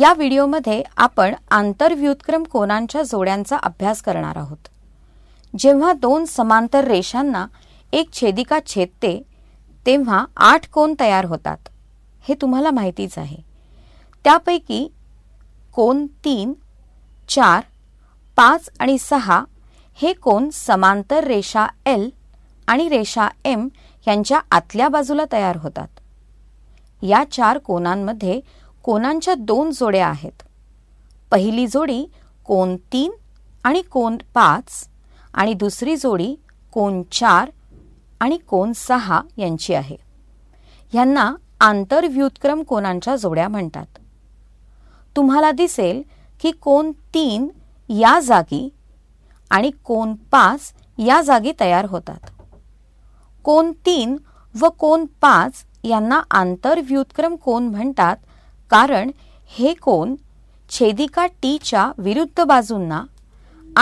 या व्हिडिओमध्ये आपण आंतरव्युत्क्रम कोनांच्या जोड्यांचा अभ्यास करणार आहोत जेव्हा दोन समांतर रेषांना एक छेदिका छेदते तेव्हा आठ कोन तयार होतात हे तुम्हाला माहितीच आहे त्यापैकी कोन तीन चार पाच आणि सहा हे कोन समांतर रेषा एल आणि रेषा एम यांच्या आतल्या बाजूला तयार होतात या चार कोनांमध्ये कोणांच्या दोन जोड्या आहेत पहिली जोडी कोण तीन आणि कोण पाच आणि दुसरी जोडी कोण चार आणि कोण सहा यांची आहे ह्यांना आंतरव्युत्क्रम कोणांच्या जोड्या म्हणतात तुम्हाला दिसेल की कोण तीन या जागी आणि कोण पाच या जागी तयार होतात कोण तीन व कोण पाच यांना आंतरव्युत्क्रम कोण म्हणतात कारण हे कोन छेदिका टीच्या विरुद्ध बाजूंना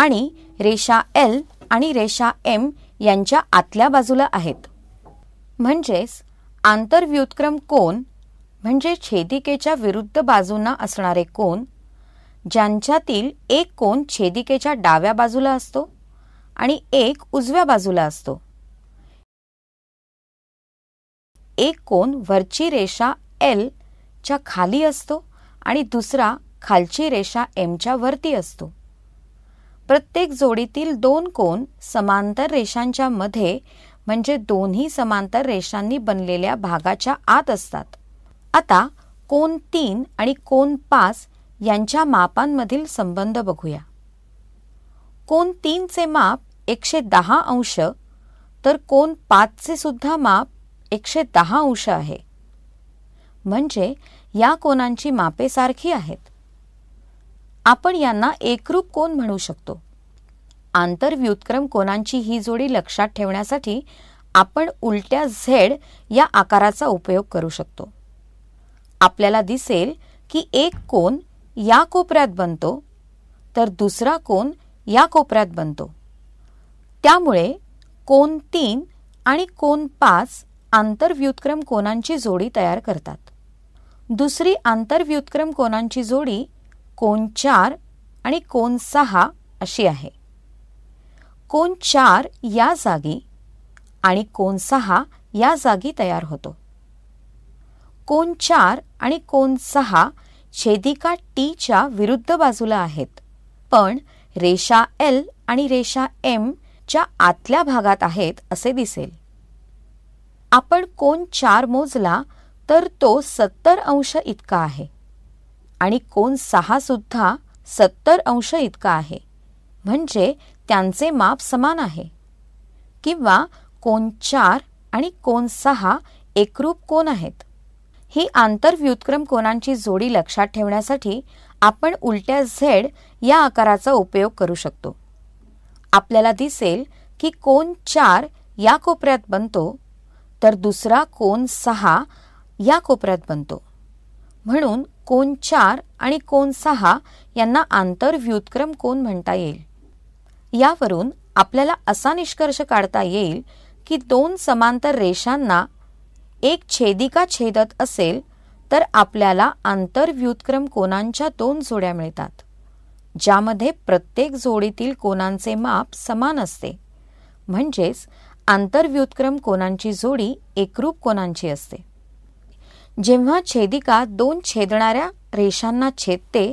आणि रेषा एल आणि रेषा एम यांच्या आतल्या बाजूला आहेत म्हणजेच आंतरव्युत्क्रम कोन म्हणजे छेदिकेच्या विरुद्ध बाजूंना असणारे कोन ज्यांच्यातील एक कोन छेदिकेच्या डाव्या बाजूला असतो आणि एक उजव्या बाजूला असतो एक कोन वरची रेषा एल च्या खाली असतो आणि दुसरा खालची रेषा एमच्या वरती असतो प्रत्येक जोडीतील दोन कोन समांतर रेषांच्या मध्ये म्हणजे दोन्ही समांतर रेषांनी बनलेल्या भागाच्या आत असतात आता कोन तीन आणि कोन पाच यांच्या मापांमधील संबंध बघूया कोन तीनचे माप एकशे दहा अंश तर कोन पाचचे सुद्धा माप एकशे दहा अंश आहे म्हणजे या कोनांची मापे सारखी आहेत आपण यांना एकरूप कोण म्हणू शकतो आंतरव्युत्क्रम कोनांची ही जोडी लक्षात ठेवण्यासाठी आपण उलट्या झेड या आकाराचा उपयोग करू शकतो आपल्याला दिसेल की एक कोन या कोपऱ्यात बनतो तर दुसरा कोन या कोपऱ्यात बनतो त्यामुळे कोन तीन आणि कोन पाच आंतरव्युत्क्रम कोनांची जोडी तयार करतात दुसरी आंतरव्युत्क्रम कोनांची जोडी कोन चार आणि कोन सहा अशी आहे कोन चार या जागी आणि कोन सहा या जागी तयार होतो कोन चार आणि कोन सहा छेदिका टीच्या विरुद्ध बाजूला आहेत पण रेषा एल आणि रेषा एम च्या आतल्या भागात आहेत असे दिसेल आपण कोन चार मोजला तर तो सत्तर अंश इतका आहे आणि कोन सहासुद्धा सत्तर अंश इतका आहे म्हणजे त्यांचे माप समान आहे किंवा कोण चार आणि कोण सहा एकरूप कोण आहेत ही आंतरव्युत्क्रम कोणांची जोडी लक्षात ठेवण्यासाठी आपण उलट्या झेड या आकाराचा उपयोग करू शकतो आपल्याला दिसेल की कोण चार या कोपऱ्यात बनतो तर दुसरा कोण सहा या कोपऱ्यात बनतो म्हणून कोन चार आणि कोन सहा यांना आंतरव्युत्क्रम कोन म्हणता येईल यावरून आपल्याला असा निष्कर्ष काढता येईल की दोन समांतर रेषांना एक छेदिका छेदत असेल तर आपल्याला आंतरव्युत्क्रम कोणांच्या दोन जोड्या मिळतात ज्यामध्ये प्रत्येक जोडीतील कोनांचे माप समान असते म्हणजेच आंतरव्युत्क्रम कोनांची जोडी एकरूप कोनांची असते जेव्हा छेदिका दोन छेदणाऱ्या रेषांना छेदते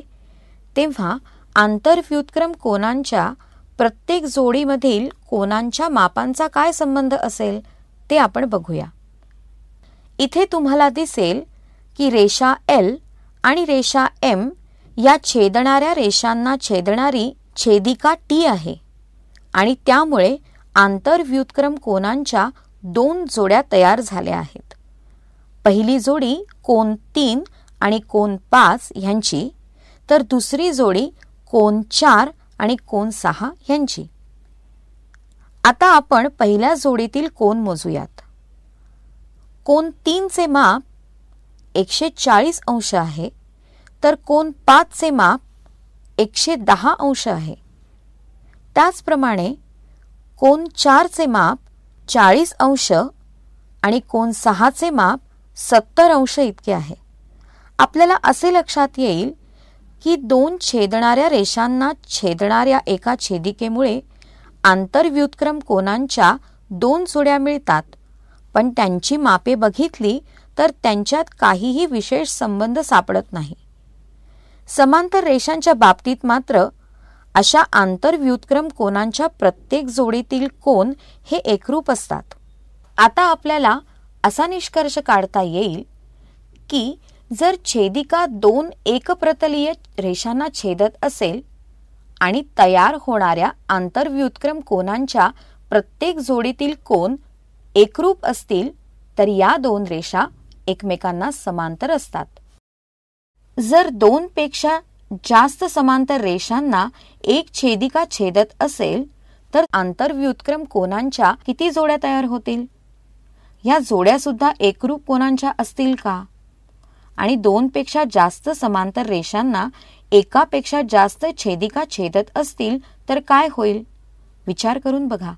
तेव्हा आंतरव्युत्क्रम कोनांच्या प्रत्येक जोडीमधील कोनांच्या मापांचा काय संबंध असेल ते आपण बघूया इथे तुम्हाला दिसेल की रेषा एल आणि रेषा एम या छेदणाऱ्या रेषांना छेदणारी छेदिका टी आहे आणि त्यामुळे आंतरव्युत्क्रम कोनांच्या दोन जोड्या तयार झाल्या आहेत पहिली जोडी कोण तीन आणि कोण पाच ह्यांची तर दुसरी जोडी कोण चार आणि कोण सहा ह्यांची आता आपण पहिल्या जोडीतील कोण मोजूयात कोण तीनचे माप एकशे चाळीस अंश आहे तर कोण पाचचे माप एकशे दहा अंश आहे त्याचप्रमाणे कोण चारचे माप चाळीस अंश आणि कोण सहाचे माप सत्तर अंश इतके आहे आपल्याला असे लक्षात येईल की दोन छेदणाऱ्या रेषांना छेदणाऱ्या एका छेदिकेमुळे आंतरव्युत्क्रम कोनांच्या दोन जोड्या मिळतात पण त्यांची मापे बघितली तर त्यांच्यात काहीही विशेष संबंध सापडत नाही समांतर रेषांच्या बाबतीत मात्र अशा आंतरव्युत्क्रम कोनांच्या प्रत्येक जोडीतील कोन हे एकरूप असतात आता आपल्याला असा निष्कर्ष काढता येईल की जर छेदिका दोन एकप्रतलीय रेषांना छेदत असेल आणि तयार होणाऱ्या आंतरव्युत्क्रम कोनांच्या प्रत्येक जोडीतील कोन एकरूप असतील तर या दोन रेषा एकमेकांना समांतर असतात जर दोन पेक्षा जास्त समांतर रेषांना एक छेदिका छेदत असेल तर आंतरव्युत्क्रम कोनांच्या किती जोड्या तयार होतील ह्या जोड्यासुद्धा एकरूप कोणांच्या असतील का आणि पेक्षा जास्त समांतर रेषांना एकापेक्षा जास्त छेदिका छेदत असतील तर काय होईल विचार करून बघा